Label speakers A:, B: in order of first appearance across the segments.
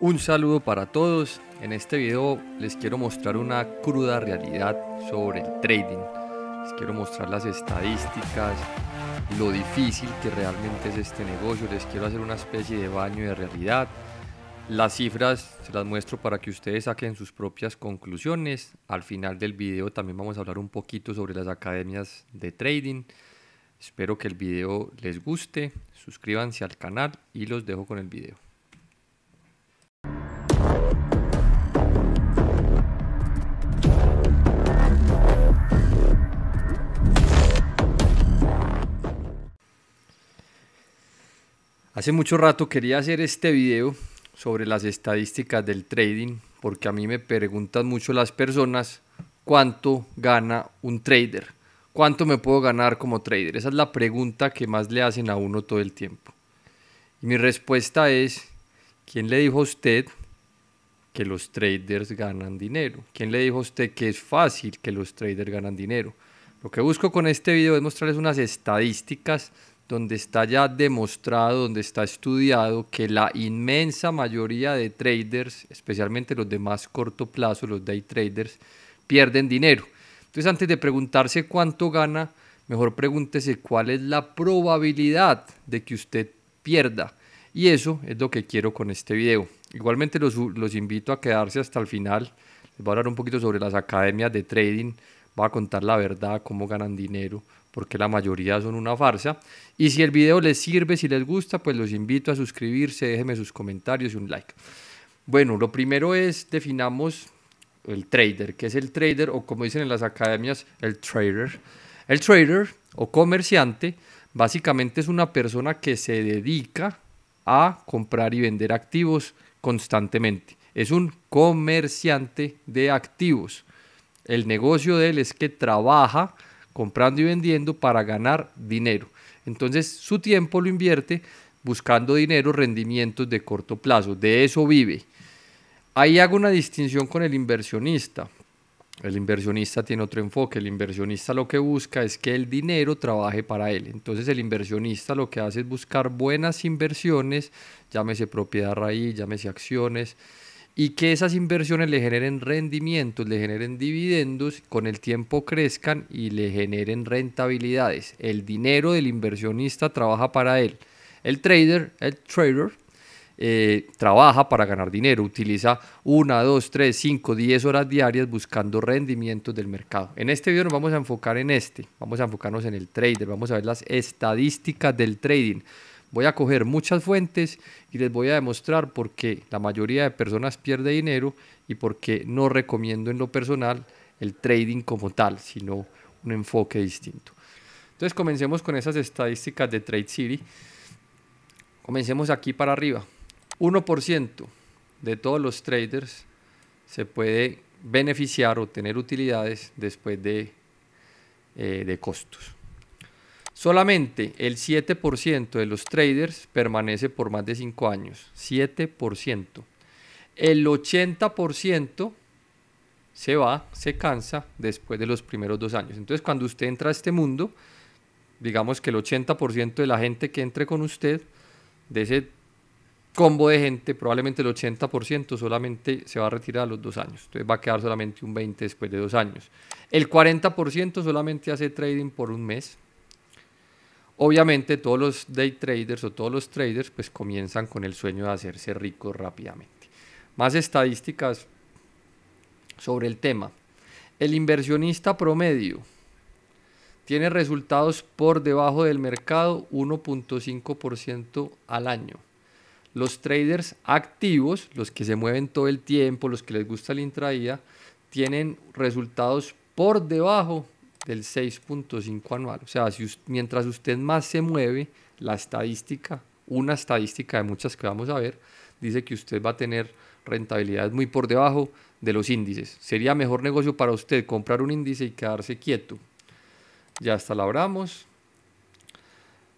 A: Un saludo para todos. En este video les quiero mostrar una cruda realidad sobre el trading. Les quiero mostrar las estadísticas, lo difícil que realmente es este negocio. Les quiero hacer una especie de baño de realidad. Las cifras se las muestro para que ustedes saquen sus propias conclusiones. Al final del video también vamos a hablar un poquito sobre las academias de trading. Espero que el video les guste. Suscríbanse al canal y los dejo con el video. Hace mucho rato quería hacer este video sobre las estadísticas del trading, porque a mí me preguntan mucho las personas cuánto gana un trader, cuánto me puedo ganar como trader. Esa es la pregunta que más le hacen a uno todo el tiempo. Y mi respuesta es, ¿quién le dijo a usted que los traders ganan dinero? ¿Quién le dijo a usted que es fácil que los traders ganan dinero? Lo que busco con este video es mostrarles unas estadísticas donde está ya demostrado, donde está estudiado que la inmensa mayoría de traders, especialmente los de más corto plazo, los day traders, pierden dinero. Entonces antes de preguntarse cuánto gana, mejor pregúntese cuál es la probabilidad de que usted pierda. Y eso es lo que quiero con este video. Igualmente los, invito a quedarse hasta el final. Les voy a hablar un poquito sobre las academias de trading. Voy a contar la verdad, cómo ganan dinero porque la mayoría son una farsa. Y si el video les sirve, si les gusta, pues los invito a suscribirse, déjenme sus comentarios y un like. Bueno, lo primero es definamos el trader, que es el trader o como dicen en las academias, el trader. El trader o comerciante básicamente es una persona que se dedica a comprar y vender activos constantemente. Es un comerciante de activos. El negocio de él es que trabaja comprando y vendiendo para ganar dinero. Entonces su tiempo lo invierte buscando dinero, rendimientos de corto plazo. De eso vive. Ahí hago una distinción con el inversionista. El inversionista tiene otro enfoque. El inversionista lo que busca es que el dinero trabaje para él. Entonces el inversionista lo que hace es buscar buenas inversiones, llámese propiedad raíz, llámese acciones, y que esas inversiones le generen rendimientos, le generen dividendos, con el tiempo crezcan y le generen rentabilidades. El dinero del inversionista trabaja para él. El trader, el trader, eh, trabaja para ganar dinero, utiliza una, dos, tres, cinco, diez horas diarias buscando rendimientos del mercado. En este video nos vamos a enfocar en este, vamos a enfocarnos en el trader, vamos a ver las estadísticas del trading. Voy a coger muchas fuentes y les voy a demostrar por qué la mayoría de personas pierde dinero y por qué no recomiendo en lo personal el trading como tal, sino un enfoque distinto. Entonces comencemos con esas estadísticas de Trade City. Comencemos aquí para arriba. 1% de todos los traders se puede beneficiar o tener utilidades después de, eh, de costos. Solamente el 7% de los traders permanece por más de 5 años. 7%. El 80% se va, se cansa después de los primeros dos años. Entonces, cuando usted entra a este mundo, digamos que el 80% de la gente que entre con usted, de ese combo de gente, probablemente el 80% solamente se va a retirar a los dos años. Entonces va a quedar solamente un 20 después de dos años. El 40% solamente hace trading por un mes. Obviamente todos los day traders o todos los traders pues comienzan con el sueño de hacerse ricos rápidamente. Más estadísticas sobre el tema. El inversionista promedio tiene resultados por debajo del mercado 1.5% al año. Los traders activos, los que se mueven todo el tiempo, los que les gusta la intradía, tienen resultados por debajo del 6.5 anual. O sea, mientras usted más se mueve, la estadística, una estadística de muchas que vamos a ver, dice que usted va a tener rentabilidad muy por debajo de los índices. Sería mejor negocio para usted comprar un índice y quedarse quieto. Ya hasta labramos.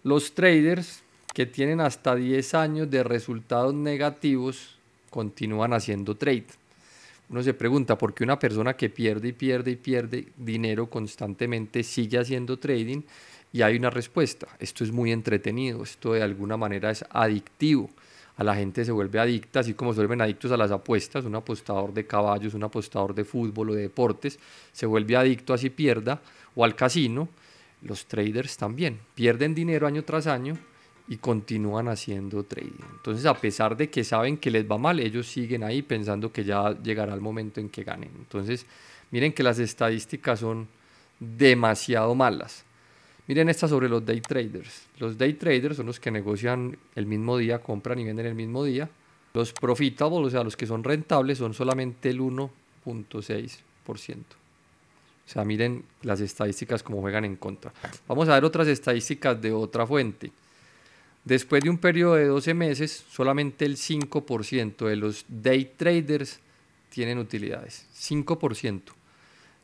A: Los traders que tienen hasta 10 años de resultados negativos continúan haciendo trade uno se pregunta por qué una persona que pierde y pierde y pierde dinero constantemente sigue haciendo trading y hay una respuesta. Esto es muy entretenido, esto de alguna manera es adictivo. A la gente se vuelve adicta, así como se vuelven adictos a las apuestas, un apostador de caballos, un apostador de fútbol o de deportes, se vuelve adicto a si pierda, o al casino, los traders también, pierden dinero año tras año, y continúan haciendo trading. Entonces, a pesar de que saben que les va mal, ellos siguen ahí pensando que ya llegará el momento en que ganen. Entonces, miren que las estadísticas son demasiado malas. Miren esta sobre los day traders. Los day traders son los que negocian el mismo día, compran y venden el mismo día. Los profitables o sea, los que son rentables, son solamente el 1.6%. O sea, miren las estadísticas como juegan en contra. Vamos a ver otras estadísticas de otra fuente. Después de un periodo de 12 meses, solamente el 5% de los day traders tienen utilidades. 5%.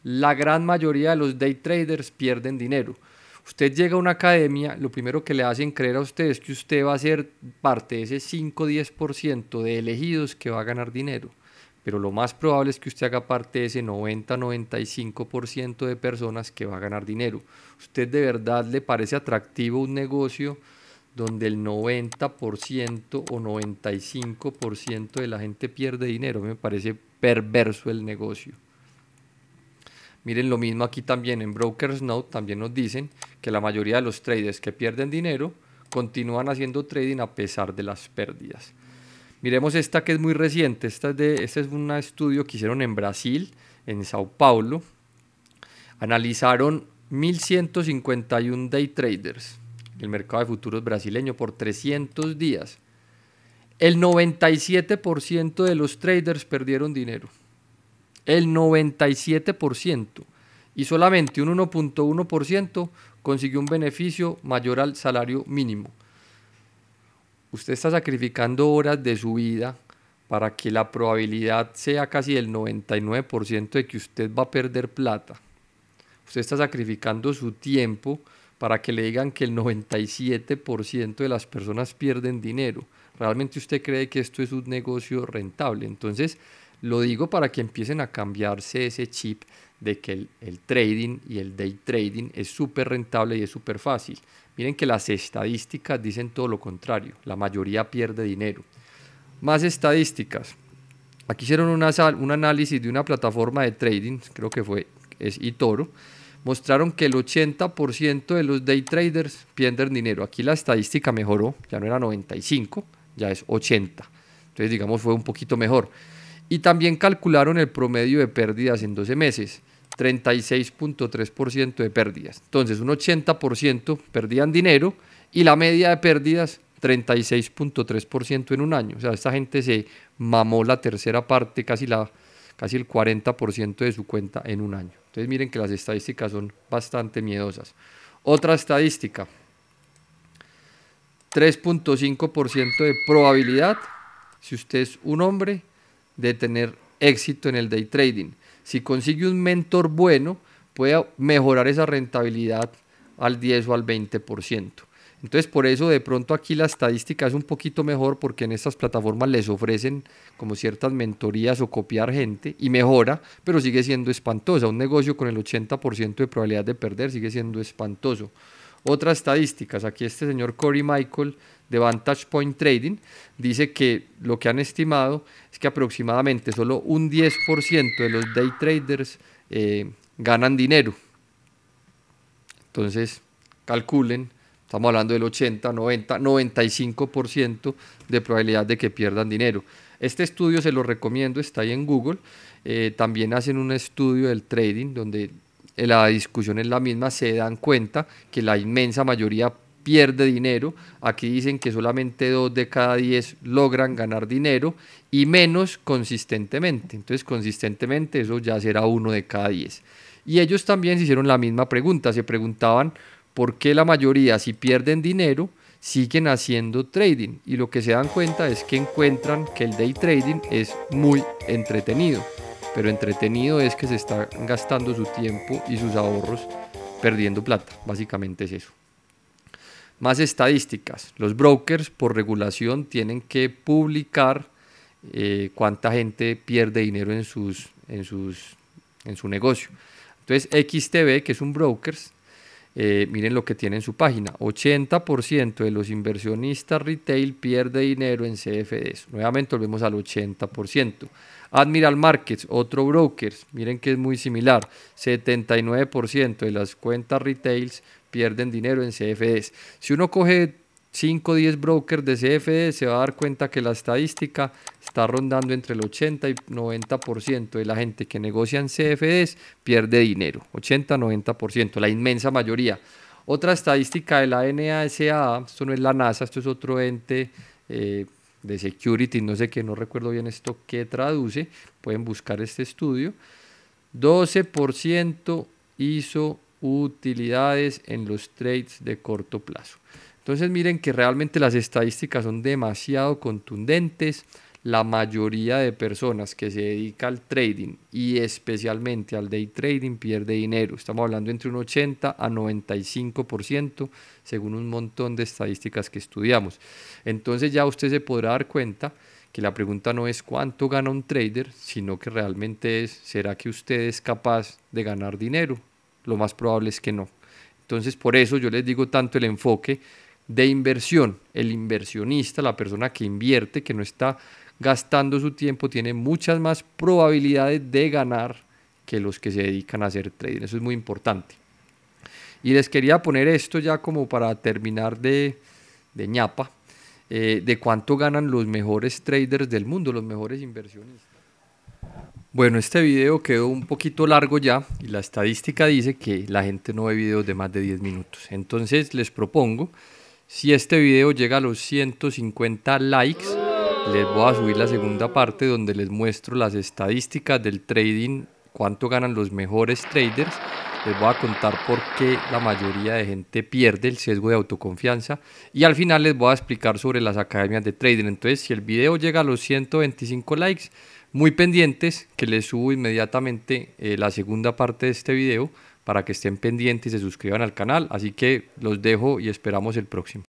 A: La gran mayoría de los day traders pierden dinero. Usted llega a una academia, lo primero que le hacen creer a usted es que usted va a ser parte de ese 5-10% de elegidos que va a ganar dinero. Pero lo más probable es que usted haga parte de ese 90-95% de personas que va a ganar dinero. ¿Usted de verdad le parece atractivo un negocio? donde el 90% o 95% de la gente pierde dinero. Me parece perverso el negocio. Miren lo mismo aquí también en Brokers Note, también nos dicen que la mayoría de los traders que pierden dinero continúan haciendo trading a pesar de las pérdidas. Miremos esta que es muy reciente, esta de, este es un estudio que hicieron en Brasil, en Sao Paulo. Analizaron 1.151 day traders el mercado de futuros brasileño, por 300 días. El 97% de los traders perdieron dinero. El 97%. Y solamente un 1.1% consiguió un beneficio mayor al salario mínimo. Usted está sacrificando horas de su vida para que la probabilidad sea casi del 99% de que usted va a perder plata. Usted está sacrificando su tiempo para que le digan que el 97% de las personas pierden dinero. Realmente usted cree que esto es un negocio rentable. Entonces, lo digo para que empiecen a cambiarse ese chip de que el, trading y el day trading es súper rentable y es súper fácil. Miren que las estadísticas dicen todo lo contrario. La mayoría pierde dinero. Más estadísticas. Aquí hicieron un análisis de una plataforma de trading, creo que fue es eToro, mostraron que el 80% de los day traders pierden dinero. Aquí la estadística mejoró, ya no era 95, ya es 80. Entonces, digamos, fue un poquito mejor. Y también calcularon el promedio de pérdidas en 12 meses, 36.3% de pérdidas. Entonces, un 80% perdían dinero y la media de pérdidas 36.3% en un año. O sea, esta gente se mamó la tercera parte, casi la casi el 40% de su cuenta en un año. Entonces miren que las estadísticas son bastante miedosas. Otra estadística, 3.5% de probabilidad, si usted es un hombre, de tener éxito en el day trading. Si consigue un mentor bueno, puede mejorar esa rentabilidad al 10 o al 20%. Entonces, por eso de pronto aquí la estadística es un poquito mejor porque en estas plataformas les ofrecen como ciertas mentorías o copiar gente y mejora, pero sigue siendo espantosa. Un negocio con el 80% de probabilidad de perder sigue siendo espantoso. Otras estadísticas, aquí este señor Corey Michael de Vantage Point Trading dice que lo que han estimado es que aproximadamente solo un 10% de los day traders eh, ganan dinero. Entonces, calculen Estamos hablando del 80, 90, 95% de probabilidad de que pierdan dinero. Este estudio se lo recomiendo, está ahí en Google. Eh, también hacen un estudio del trading donde la discusión es la misma, se dan cuenta que la inmensa mayoría pierde dinero. Aquí dicen que solamente dos de cada diez logran ganar dinero y menos consistentemente. Entonces, consistentemente eso ya será uno de cada diez. Y ellos también se hicieron la misma pregunta, se preguntaban por qué la mayoría, si pierden dinero, siguen haciendo trading. Y lo que se dan cuenta es que encuentran que el day trading es muy entretenido. Pero entretenido es que se están gastando su tiempo y sus ahorros perdiendo plata. Básicamente es eso. Más estadísticas. Los brokers por regulación tienen que publicar eh, cuánta gente pierde dinero en, sus, en, sus, en su negocio. Entonces XTB, que es un brokers, eh, miren lo que tiene en su página. 80% de los inversionistas retail pierde dinero en CFDs. Nuevamente volvemos al 80%. Admiral Markets, otro broker. miren que es muy similar. 79% de las cuentas retails pierden dinero en CFDs. Si uno coge 5 o 10 brokers de CFD, se va a dar cuenta que la estadística está rondando entre el 80 y 90% de la gente que negocia en CFDs pierde dinero, 80-90%, la inmensa mayoría. Otra estadística de la NASA, esto no es la NASA, esto es otro ente eh, de security, no sé qué, no recuerdo bien esto qué traduce, pueden buscar este estudio. 12% hizo utilidades en los trades de corto plazo. Entonces miren que realmente las estadísticas son demasiado contundentes. La mayoría de personas que se dedica al trading y especialmente al day trading pierde dinero. Estamos hablando entre un 80 a 95% según un montón de estadísticas que estudiamos. Entonces ya usted se podrá dar cuenta que la pregunta no es cuánto gana un trader, sino que realmente es, ¿será que usted es capaz de ganar dinero? Lo más probable es que no. Entonces por eso yo les digo tanto el enfoque de inversión. El inversionista, la persona que invierte, que no está gastando su tiempo, tiene muchas más probabilidades de ganar que los que se dedican a hacer trading. Eso es muy importante. Y les quería poner esto ya como para terminar de, ñapa, eh, de cuánto ganan los mejores traders del mundo, los mejores inversionistas. Bueno, este video quedó un poquito largo ya y la estadística dice que la gente no ve videos de más de 10 minutos. Entonces les propongo si este video llega a los 150 likes, les voy a subir la segunda parte donde les muestro las estadísticas del trading, cuánto ganan los mejores traders. Les voy a contar por qué la mayoría de gente pierde el sesgo de autoconfianza y al final les voy a explicar sobre las academias de trading. Entonces, si el video llega a los 125 likes, muy pendientes que les subo inmediatamente eh, la segunda parte de este video para que estén pendientes y se suscriban al canal. Así que los dejo y esperamos el próximo.